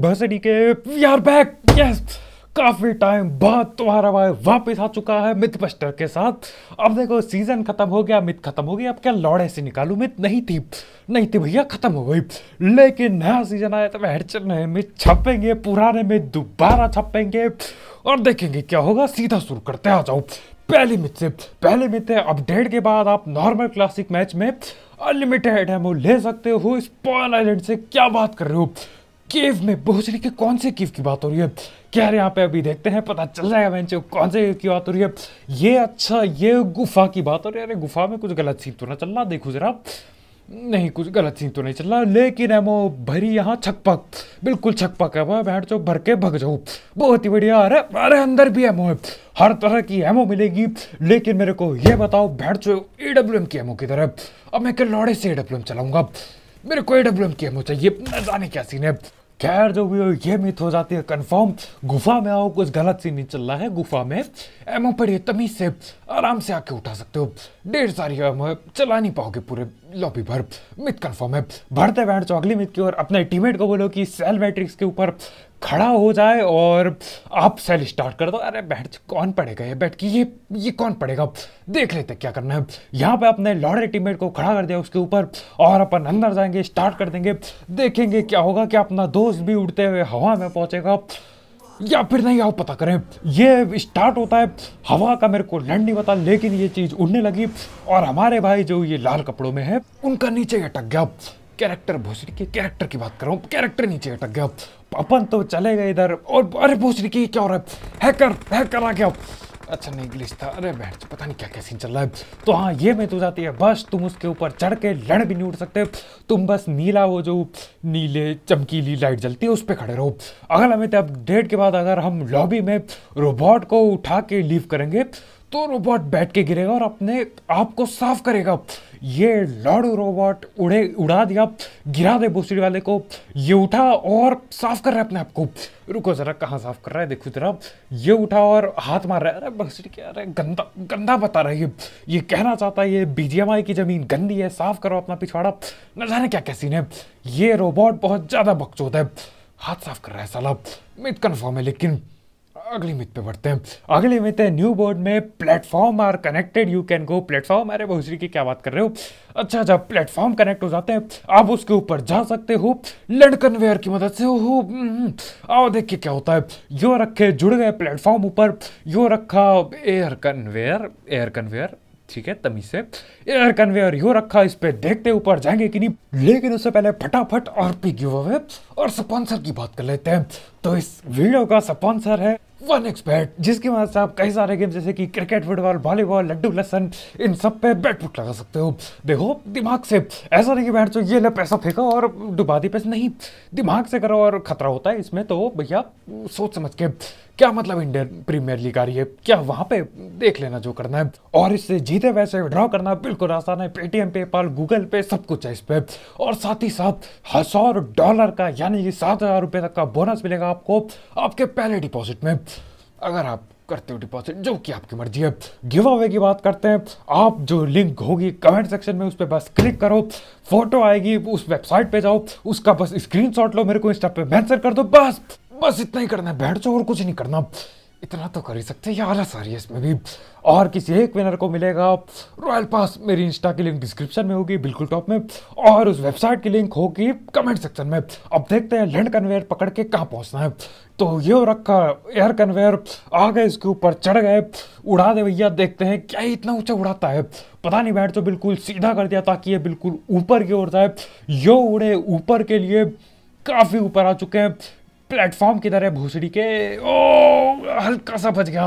भसड़ी के यार back yes काफी टाइम बाद तुम्हारा भाई वापस आ चुका है मिथ बस्टर के साथ अब देखो सीजन खत्म हो गया मिथ खत्म हो गया अब क्या लौड़े से निकालू मिथ नहीं थी नहीं थी भैया खत्म हो गई लेकिन नया सीजन आया तो हेडचर नए मिथ छपेंगे पुराने में दोबारा छपेंगे और देखेंगे क्या होगा सीधा शुरू करते आ जाओ पहले मिथ से पहले मिथ अपडेट के बाद आप नॉर्मल क्लासिक मैच में अनलिमिटेड है वो ले सकते हो स्पॉन आइलैंड से क्या बात कर रहे हो केव में पहुंचने के कौन से केव की बात हो रही है खैर यहाँ पे अभी देखते हैं पता चल जाएगा मैं कौन से केव की बात हो रही है ये अच्छा ये गुफा की बात हो रही है अरे गुफा में कुछ गलत सीख तो ना चल रहा देखो जरा नहीं कुछ गलत सीन तो नहीं चल रहा लेकिन है वो भरी यहाँ छकपक बिल्कुल छकपक है वह बैठ जाओ भर के भग जाओ बहुत ही बढ़िया अरे अरे अंदर भी एमओ है हर तरह की एमओ मिलेगी लेकिन मेरे को ये बताओ बैठ जाओ ए डब्ल्यू एम की एमओ की तरह अब मैं क्या लौड़े से ए डब्ल्यू एम चलाऊंगा मेरे को ए डब्ल्यू एम की एमओ चाहिए न जाने क्या सीन है खैर जो भी हो ये मिथ हो जाती है कंफर्म गुफा में आओ कुछ गलत सीन नहीं चल रहा है गुफा में एमओ पड़िए तमीज से आराम से आके उठा सकते हो डेढ़ सारी एमओ चला नहीं पाओगे पूरे लॉबी पर मित कंफर्म है बढ़ते बैठ चौकली मित की ओर अपने टीममेट को बोलो कि सेल मैट्रिक्स के ऊपर खड़ा हो जाए और आप सेल स्टार्ट कर दो अरे बैठ कौन पड़ेगा ये बैठ कि ये ये कौन पड़ेगा देख लेते क्या करना है यहाँ पे अपने लॉर्डर टीममेट को खड़ा कर दिया उसके ऊपर और अपन अंदर जाएंगे स्टार्ट कर देंगे देखेंगे क्या होगा क्या अपना दोस्त भी उड़ते हुए हवा में पहुँचेगा या फिर नहीं आओ पता करें ये स्टार्ट होता है हवा का मेरे को लैंड नहीं पता लेकिन ये चीज़ उड़ने लगी और हमारे भाई जो ये लाल कपड़ों में है उनका नीचे अटक गया कैरेक्टर भोसरी के कैरेक्टर की बात कर रहा हूँ कैरेक्टर नीचे अटक गया अपन तो चले गए इधर और अरे भोसरी की क्या हो रहा है हैकर हैकर आ गया अच्छा नहीं इंग्लिश था अरे बैठ पता नहीं क्या सीन चल रहा है तो हाँ ये मैं तो जाती है बस तुम उसके ऊपर चढ़ के लड़ भी नहीं उठ सकते तुम बस नीला वो जो नीले चमकीली लाइट जलती है उस पर खड़े रहो हमें तब डेट के बाद अगर हम लॉबी में रोबोट को उठा के लीव करेंगे तो रोबोट बैठ के गिरेगा और अपने आप को साफ करेगा ये लाडू रोबोट उड़े उड़ा दिया गिरा दे बोसड़ी वाले को ये उठा और साफ कर रहा है अपने आप को रुको जरा कहाँ साफ कर रहा है देखो जरा ये उठा और हाथ मार रहा है अरे बोसड़ी क्या अरे गंदा गंदा बता रहा है ये ये कहना चाहता है ये बीजीएमआई की ज़मीन गंदी है साफ करो अपना पिछवाड़ा न जाने क्या क्या सीन है ये रोबोट बहुत ज़्यादा बकचोद है हाथ साफ कर रहा है साला मित कन्फर्म है लेकिन अगली मिथ पे बढ़ते हैं अगली मिथ है न्यू बोर्ड में platform are connected you can go platform अरे भोसरी की क्या बात कर रहे हो अच्छा जब प्लेटफॉर्म कनेक्ट हो जाते हैं आप उसके ऊपर जा सकते हो लड़कन वेयर की मदद से हो हम्म, आओ देखिए क्या होता है यो रखे जुड़ गए प्लेटफॉर्म ऊपर यो रखा एयर कन्वेयर एयर कन्वेयर ठीक है तमी से एयर कन्वेयर यो रखा इस पे देखते ऊपर जाएंगे कि नहीं लेकिन उससे पहले फटाफट और पी गिव अवे और स्पॉन्सर की बात कर लेते हैं तो इस वीडियो का स्पॉन्सर है वन एक्सपर्ट जिसके मदद से आप कई सारे गेम जैसे कि क्रिकेट फुटबॉल वॉलीबॉल लड्डू लसन इन सब पे बैट फुट लगा सकते हो देखो दिमाग से ऐसा नहीं कि बैठ तो ये ले पैसा फेंका और डुबा दी पैसे नहीं दिमाग से करो और खतरा होता है इसमें तो भैया सोच समझ के क्या मतलब इंडियन प्रीमियर लीग आ रही है क्या वहाँ पे देख लेना जो करना है और इससे जीते वैसे ड्रॉ करना बिल्कुल आसान है पेटीएम पेपाल गूगल पे सब कुछ है इस पे और साथ ही साथ हजार डॉलर का यानी कि सात हजार रुपये तक का बोनस मिलेगा आपको आपके पहले डिपॉजिट में अगर आप करते हो डिपॉजिट जो कि आपकी मर्जी है गिव अवे की बात करते हैं आप जो लिंक होगी कमेंट सेक्शन में उस पर बस क्लिक करो फोटो आएगी उस वेबसाइट पे जाओ उसका बस स्क्रीनशॉट लो मेरे को इंस्टा पे मैंसर कर दो बस बस इतना ही करना है बैठ जाओ और कुछ नहीं करना इतना तो कर ही सकते यार सारी इसमें भी और किसी एक विनर को मिलेगा रॉयल पास मेरी इंस्टा की लिंक डिस्क्रिप्शन में होगी बिल्कुल टॉप में और उस वेबसाइट की लिंक होगी कमेंट सेक्शन में अब देखते हैं लैंड कन्वेयर पकड़ के कहाँ पहुँचना है तो ये रखा एयर कन्वेयर आ गए इसके ऊपर चढ़ गए उड़ा दे भैया देखते हैं क्या इतना ऊँचा उड़ाता है पता नहीं बैठ तो बिल्कुल सीधा कर दिया ताकि ये बिल्कुल ऊपर की ओर जाए यो उड़े ऊपर के लिए काफ़ी ऊपर आ चुके हैं प्लेटफॉर्म की तरह भूसड़ी के ओ हल्का सा बच गया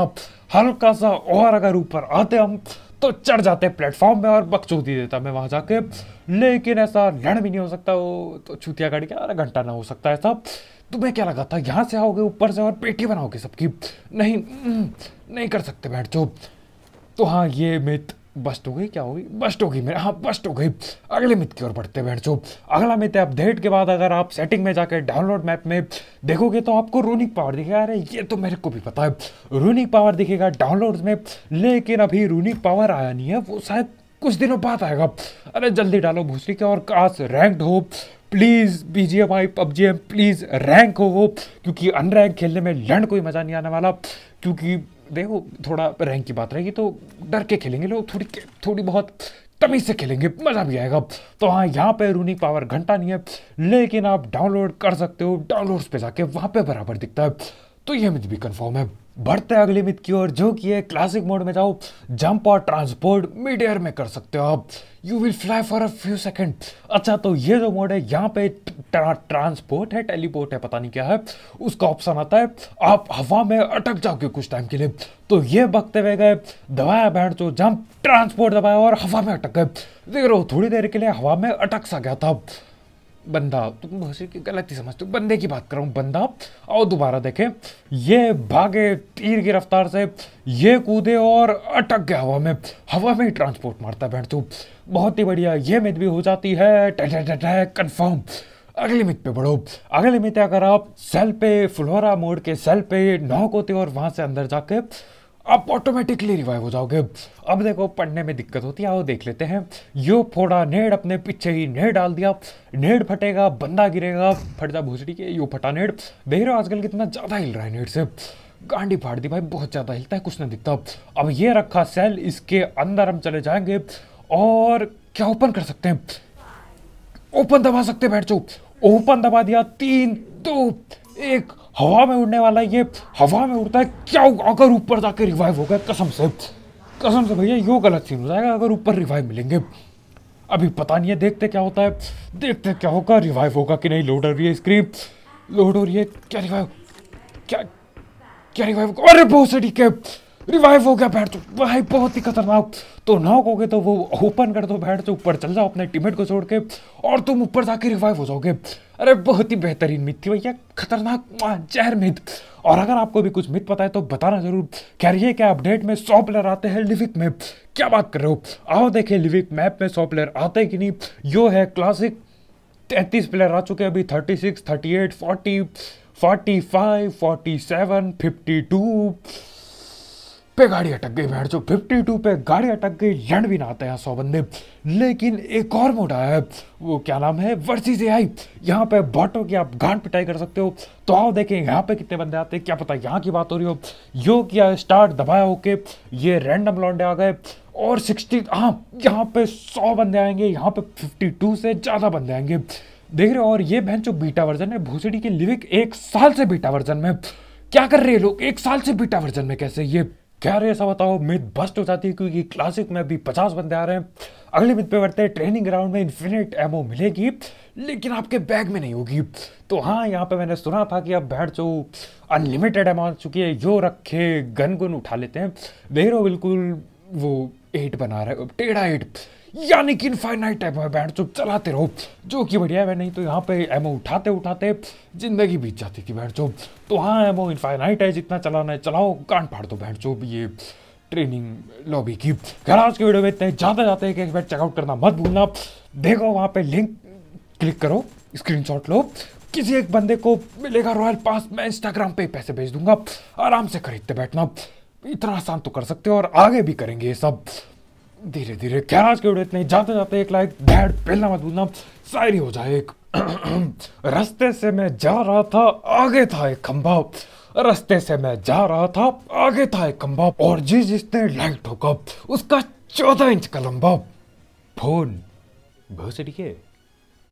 हल्का सा और अगर ऊपर आते हम तो चढ़ जाते प्लेटफॉर्म में और बकचोदी देता मैं वहाँ जाके लेकिन ऐसा लड़ भी नहीं हो सकता वो तो छुतिया गाड़ी के अरे घंटा ना हो सकता ऐसा तुम्हें तो क्या लगा था यहाँ से आओगे ऊपर से और पेटी बनाओगे सबकी नहीं हम्म, नहीं कर सकते बैठ जो तो हाँ ये मित बस्ट हो गई क्या हो गई बस्ट हो गई मेरा हाँ बस्ट हो गई अगले मिथ की ओर बढ़ते हैं जो अगला मिथ है अपडेट के बाद अगर आप सेटिंग में जाकर डाउनलोड मैप में देखोगे तो आपको रूनिक पावर दिखेगा अरे ये तो मेरे को भी पता है रूनिक पावर दिखेगा डाउनलोड में लेकिन अभी रूनिक पावर आया नहीं है वो शायद कुछ दिनों बाद आएगा अरे जल्दी डालो भूसरी के और काश रैंक हो please G M I PUBG M please rank हो वो क्योंकि अनरैंक खेलने में लंड कोई मज़ा नहीं आने वाला क्योंकि देखो थोड़ा रैंक की बात रहेगी तो डर के खेलेंगे लोग थोड़ी थोड़ी बहुत तमीज से खेलेंगे मज़ा भी आएगा तो हाँ यहाँ पे रूनिक पावर घंटा नहीं है लेकिन आप डाउनलोड कर सकते हो डाउनलोड्स पे जाके वहाँ पे बराबर दिखता है तो ये मुझे भी कन्फर्म है बढ़ते हैं अगली मिथ की ओर जो कि है क्लासिक मोड में जाओ जंप और ट्रांसपोर्ट मिड एयर में कर सकते हो आप you will fly for a few second अच्छा तो ये जो मोड है यहाँ पे ट्रा, ट्रांसपोर्ट है टेलीपोर्ट है पता नहीं क्या है उसका ऑप्शन आता है आप हवा में अटक जाओगे कुछ टाइम के लिए तो ये बगते हुए गए दबाया बैठ जो जंप ट्रांसपोर्ट दबाया और हवा में अटक गए देख रहे थोड़ी देर के लिए हवा में अटक सा गया था बंदा तुम बहुत की गलत ही समझते हो बंदे की बात कर रहा हूँ बंदा और दोबारा देखें ये भागे तीर की रफ्तार से ये कूदे और अटक गया हवा में हवा में ही ट्रांसपोर्ट मारता बैठ तू बहुत ही बढ़िया ये मिथ भी हो जाती है कन्फर्म अगली मिथ पे बढ़ो अगली मित अगर आप सेल पे फ्लोरा मोड के सेल पे नॉक होते और वहाँ से अंदर जाके आप ऑटोमेटिकली रिवाइव हो जाओगे अब देखो पढ़ने में दिक्कत होती है आओ देख लेते हैं यो फोड़ा नेड़ अपने पीछे ही नेड़ डाल दिया नेड़ फटेगा बंदा गिरेगा फट जा भूसड़ी के यो फटा नेड़ देख रहे हो आजकल कितना ज़्यादा हिल रहा है नेड़ से गांडी फाड़ दी भाई बहुत ज़्यादा हिलता है कुछ नहीं दिखता अब ये रखा सेल इसके अंदर हम चले जाएंगे और क्या ओपन कर सकते हैं ओपन दबा सकते हैं बैठ जाओ ओपन दबा दिया तीन दो एक हवा में उड़ने वाला ये हवा में उड़ता है क्या होगा अगर ऊपर जाके रिवाइव हो गया कसम से कसम से भैया यो गलत सीन हो जाएगा अगर ऊपर रिवाइव मिलेंगे अभी पता नहीं है देखते क्या होता है देखते क्या होगा रिवाइव होगा कि नहीं लोड हो रही है स्क्रीन लोड हो रही है क्या रिवाइव क्या क्या रिवाइव अरे बहुत से ठीक रिवाइव हो गया बैठ चुक भाई बहुत ही खतरनाक तो नॉक हो गए तो वो ओपन कर दो बैठ चुक ऊपर चल जाओ अपने टीमेट को छोड़ के और तुम ऊपर जाके रिवाइव हो जाओगे अरे बहुत ही बेहतरीन मिथ थी भैया खतरनाक जहर मिथ और अगर आपको भी कुछ मिथ पता है तो बताना जरूर खैर ये क्या अपडेट में सौ प्लेयर आते हैं लिविक में क्या बात कर रहे हो आओ देखे लिविक मैप में सौ प्लेयर आते हैं कि नहीं यो है क्लासिक तैंतीस प्लेयर आ चुके हैं अभी thirty six thirty eight forty forty five forty seven fifty two पे गाड़ी अटक गई भैंड जो फिफ्टी टू पे गाड़ी अटक गई लंड भी ना आते हैं सौ बंदे लेकिन एक और मोड आया है वो क्या नाम है वर्सी से आई यहाँ पे बॉटो की आप घाट पिटाई कर सकते हो तो आओ देखें यहाँ पे कितने बंदे आते हैं क्या पता यहाँ की बात हो रही हो यो किया स्टार्ट दबाया होके ये रैंडम लॉन्डे आ गए और सिक्सटी हाँ यहाँ पे सौ बंदे आएंगे यहाँ पे फिफ्टी टू से ज़्यादा बंदे आएंगे देख रहे हो और ये बहन जो बीटा वर्जन है भूसड़ी की लिविक एक साल से बीटा वर्जन में क्या कर रहे हैं लोग एक साल से बीटा वर्जन में कैसे ये क्या रे ऐसा बताओ मिथ बस्ट हो जाती है क्योंकि क्लासिक में अभी पचास बंदे आ रहे हैं अगले मिथ पे बढ़ते हैं ट्रेनिंग ग्राउंड में इन्फिनिट एमओ मिलेगी लेकिन आपके बैग में नहीं होगी तो हाँ यहाँ पे मैंने सुना था कि अब बैठ जो अनलिमिटेड अमाउंट चुकी है जो रखे गन गुन उठा लेते हैं वेरो बिल्कुल वो एट बना रहा है टेढ़ा एट यानी कि इनफाइनाइट टाइप में बैंड चुप चलाते रहो जो कि बढ़िया है नहीं तो यहाँ पे एमओ उठाते उठाते जिंदगी बीत जाती थी बैंड चुप तो हाँ एमओ इनफाइनाइट है जितना चलाना है चलाओ कान फाड़ दो बैंड चुप ये ट्रेनिंग लॉबी की खैर आज के वीडियो में इतने ज़्यादा जाते हैं कि एक बार चेकआउट करना मत भूलना देखो वहाँ पे लिंक क्लिक करो स्क्रीन लो किसी एक बंदे को मिलेगा रॉयल पास मैं इंस्टाग्राम पे पैसे भेज दूंगा आराम से खरीदते बैठना इतना आसान तो कर सकते हो और आगे भी करेंगे ये सब धीरे धीरे क्या आज के वीडियो इतने जाते जाते एक लाइक दैट पहला मत भूलना शायरी हो जाए एक रास्ते से मैं जा रहा था आगे था एक खंभा रास्ते से मैं जा रहा था आगे था एक खंभा और जिस जिसने लाइट ठोका उसका चौदह इंच का लंबा फोन बहुत से ठीक है